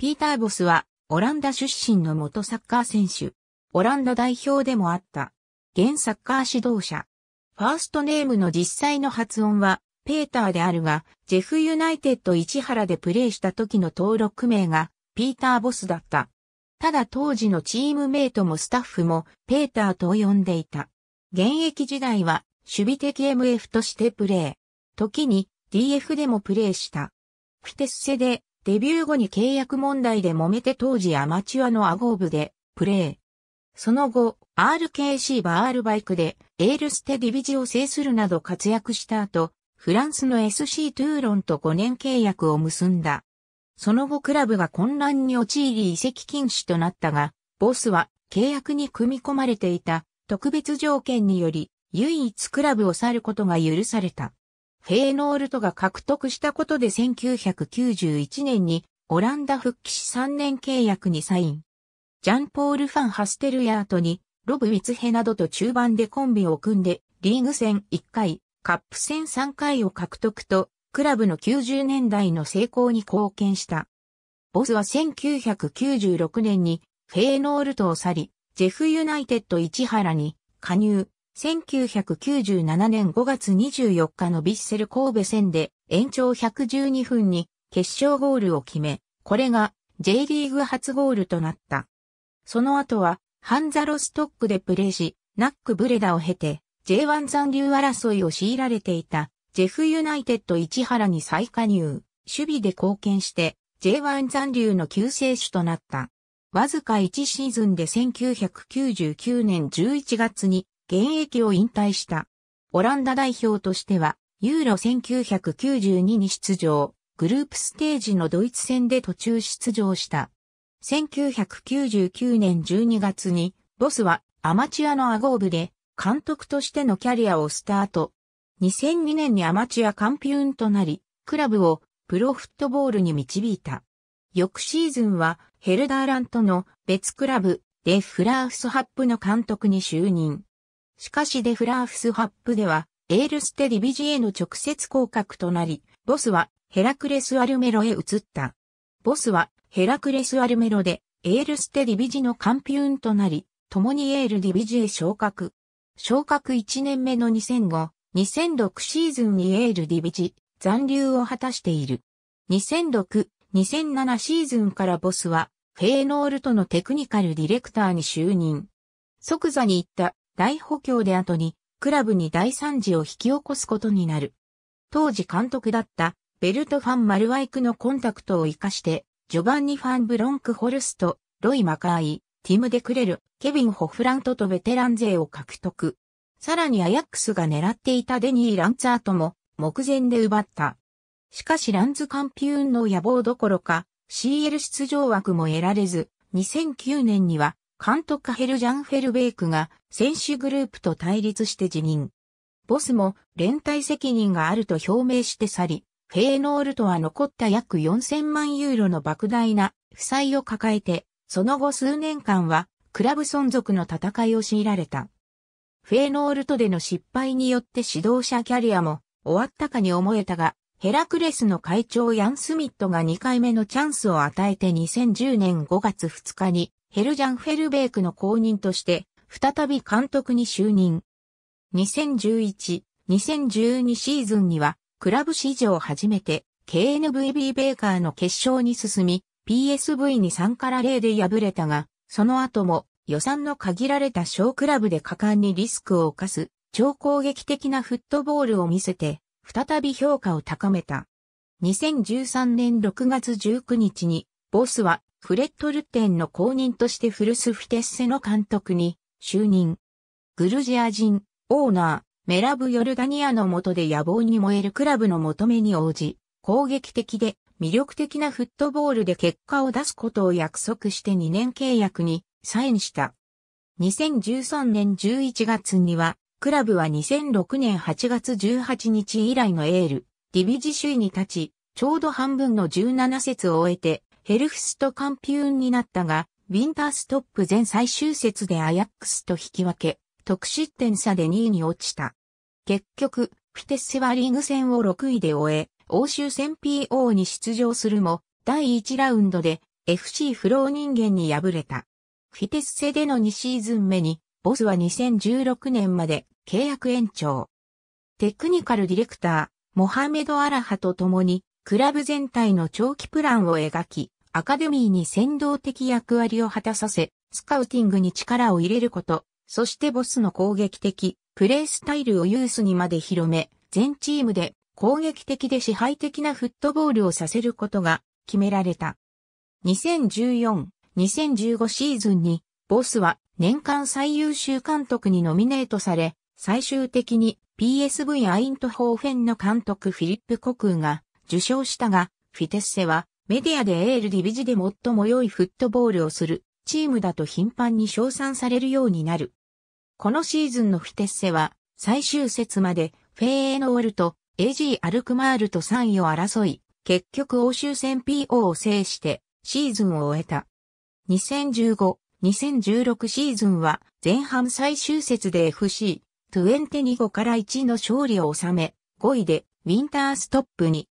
ピーター・ボスは、オランダ出身の元サッカー選手。オランダ代表でもあった。現サッカー指導者。ファーストネームの実際の発音は、ペーターであるが、ジェフユナイテッド市原でプレーした時の登録名が、ピーター・ボスだった。ただ当時のチームメイトもスタッフも、ペーターと呼んでいた。現役時代は、守備的 MF としてプレー。時に、DF でもプレーした。フィテッセで、デビュー後に契約問題で揉めて当時アマチュアのアゴーブでプレー。その後、RKC バールバイクでエールステディビジを制するなど活躍した後、フランスの SC トゥーロンと5年契約を結んだ。その後クラブが混乱に陥り移籍禁止となったが、ボスは契約に組み込まれていた特別条件により、唯一クラブを去ることが許された。ヘーノールトが獲得したことで1991年にオランダ復帰し3年契約にサイン。ジャンポール・ファン・ハステルヤートに、ロブ・ウィツヘなどと中盤でコンビを組んで、リーグ戦1回、カップ戦3回を獲得と、クラブの90年代の成功に貢献した。ボスは1996年に、フェーノールトを去り、ジェフユナイテッド市原に加入。1997年5月24日のビッセル神戸戦で延長112分に決勝ゴールを決め、これが J リーグ初ゴールとなった。その後はハンザロストックでプレーし、ナックブレダを経て J1 残留争いを強いられていたジェフユナイテッド市原に再加入、守備で貢献して J1 残留の救世主となった。わずか1シーズンで1999年11月に現役を引退した。オランダ代表としては、ユーロ1992に出場、グループステージのドイツ戦で途中出場した。1999年12月に、ボスはアマチュアのアゴーブで監督としてのキャリアをスタート。2002年にアマチュアカンピューンとなり、クラブをプロフットボールに導いた。翌シーズンはヘルダーランとの別クラブでフラーフスハップの監督に就任。しかしデフラーフスハップでは、エールステディビジへの直接降格となり、ボスはヘラクレス・アルメロへ移った。ボスはヘラクレス・アルメロで、エールステディビジのカンピューンとなり、共にエールディビジへ昇格。昇格1年目の2005、2006シーズンにエールディビジ、残留を果たしている。2006、2007シーズンからボスは、フェーノールとのテクニカルディレクターに就任。即座に行った大補強で後に、クラブに大惨事を引き起こすことになる。当時監督だったベルト・ファン・マルワイクのコンタクトを活かして、ジョバンニ・ファン・ブロンク・ホルスト、ロイ・マカーイ、ティム・デクレル、ケビン・ホフラントとベテラン勢を獲得。さらにアヤックスが狙っていたデニー・ランツアートも目前で奪った。しかしランズカンピューンの野望どころか CL 出場枠も得られず、2009年には監督カヘル・ジャンフェルベイクが選手グループと対立して辞任。ボスも連帯責任があると表明して去り、フェーノールとは残った約4000万ユーロの莫大な負債を抱えて、その後数年間はクラブ存続の戦いを強いられた。フェーノールとでの失敗によって指導者キャリアも終わったかに思えたが、ヘラクレスの会長ヤン・スミットが2回目のチャンスを与えて2010年5月2日にヘルジャン・フェルベークの後任として、再び監督に就任。2011、2012シーズンには、クラブ史上初めて、KNVB ベーカーの決勝に進み、PSV に3から0で敗れたが、その後も予算の限られた小クラブで果敢にリスクを犯す超攻撃的なフットボールを見せて、再び評価を高めた。2013年6月19日に、ボスはフレット・ルッテンの後任としてフルス・フィテッセの監督に就任。グルジア人、オーナー、メラブ・ヨルダニアの下で野望に燃えるクラブの求めに応じ、攻撃的で魅力的なフットボールで結果を出すことを約束して2年契約にサインした。2013年11月には、クラブは2006年8月18日以来のエール、ディビジ首位に立ち、ちょうど半分の17節を終えて、ヘルフストカンピューンになったが、ウィンターストップ前最終節でアヤックスと引き分け、得失点差で2位に落ちた。結局、フィテッセはリーグ戦を6位で終え、欧州戦 PO に出場するも、第1ラウンドで FC フロー人間に敗れた。フィテッセでの2シーズン目に、ボスは2016年まで契約延長。テクニカルディレクター、モハメド・アラハと共に、クラブ全体の長期プランを描き、アカデミーに先導的役割を果たさせ、スカウティングに力を入れること、そしてボスの攻撃的、プレースタイルをユースにまで広め、全チームで攻撃的で支配的なフットボールをさせることが決められた。2014-2015シーズンに、ボスは年間最優秀監督にノミネートされ、最終的に PSV アイントホーフェンの監督フィリップ・コクーが受賞したが、フィテッセはメディアでエールディビジで最も良いフットボールをするチームだと頻繁に称賛されるようになる。このシーズンのフィテッセは最終節までフェーノールと AG アルクマールと3位を争い、結局欧州戦 PO を制してシーズンを終えた。2015-2016シーズンは前半最終節で f c トゥエンテニ5から1の勝利を収め、5位でウィンターストップに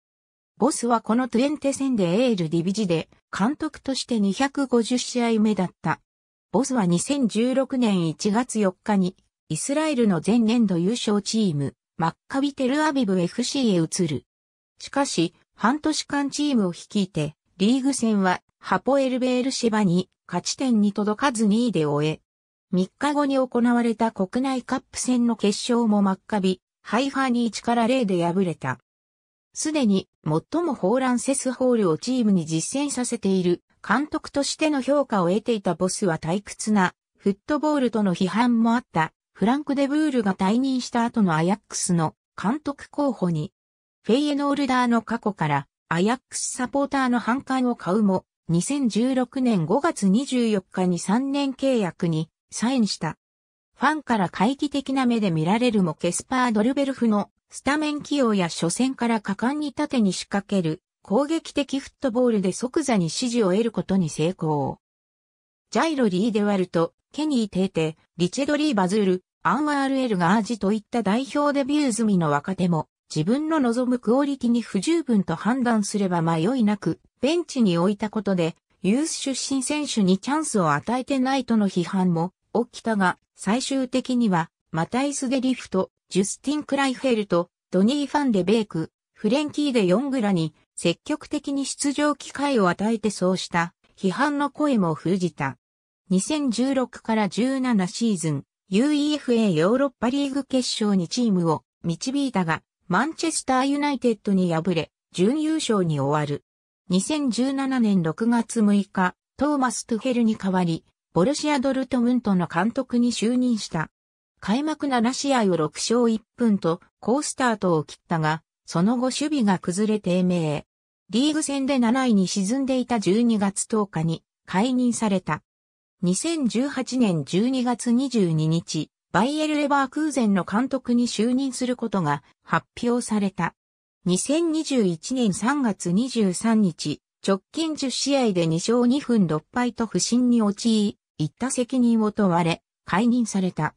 ボスはこのトゥエンテ戦でエールディビジで監督として250試合目だった。ボスは2016年1月4日にイスラエルの前年度優勝チームマッカビテルアビブ FC へ移る。しかし半年間チームを率いてリーグ戦はハポエルベールシバに勝ち点に届かず2位で終え、3日後に行われた国内カップ戦の決勝もマッカビ、ハイファに1から0で敗れた。すでに最もホーランセスホールをチームに実践させている監督としての評価を得ていたボスは退屈なフットボールとの批判もあったフランク・デブールが退任した後のアヤックスの監督候補にフェイエノールダーの過去からアヤックスサポーターの反感を買うも2016年5月24日に3年契約にサインした。ファンから懐疑的な目で見られるもケスパー・ドルベルフのスタメン起用や初戦から果敢に縦に仕掛ける攻撃的フットボールで即座に指示を得ることに成功。ジャイロ・リー・デワルト、ケニー・テーテ、リチェド・リー・バズール、アンアール・エル・ガージといった代表デビュー済みの若手も自分の望むクオリティに不十分と判断すれば迷いなくベンチに置いたことでユース出身選手にチャンスを与えてないとの批判も起きたが最終的にはマタイス・デ・リフト、ジュスティン・クライフェルト、ドニー・ファンデ・ベーク、フレンキー・デ・ヨングらに積極的に出場機会を与えてそうした批判の声も封じた。2016から17シーズン、UEFA ヨーロッパリーグ決勝にチームを導いたが、マンチェスターユナイテッドに敗れ、準優勝に終わる。2017年6月6日、トーマス・トゥヘルに代わり、ボルシア・ドルトムントの監督に就任した。開幕7試合を6勝1分と好スタートを切ったが、その後守備が崩れ低迷。リーグ戦で7位に沈んでいた12月10日に解任された。2018年12月22日、バイエル・レバークーゼンの監督に就任することが発表された。2021年3月23日、直近10試合で2勝2分6敗と不振に陥り、行った責任を問われ、解任された。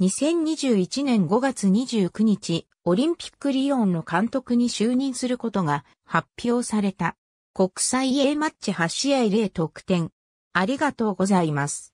2021年5月29日、オリンピックリオンの監督に就任することが発表された。国際 A マッチ8試合0得点。ありがとうございます。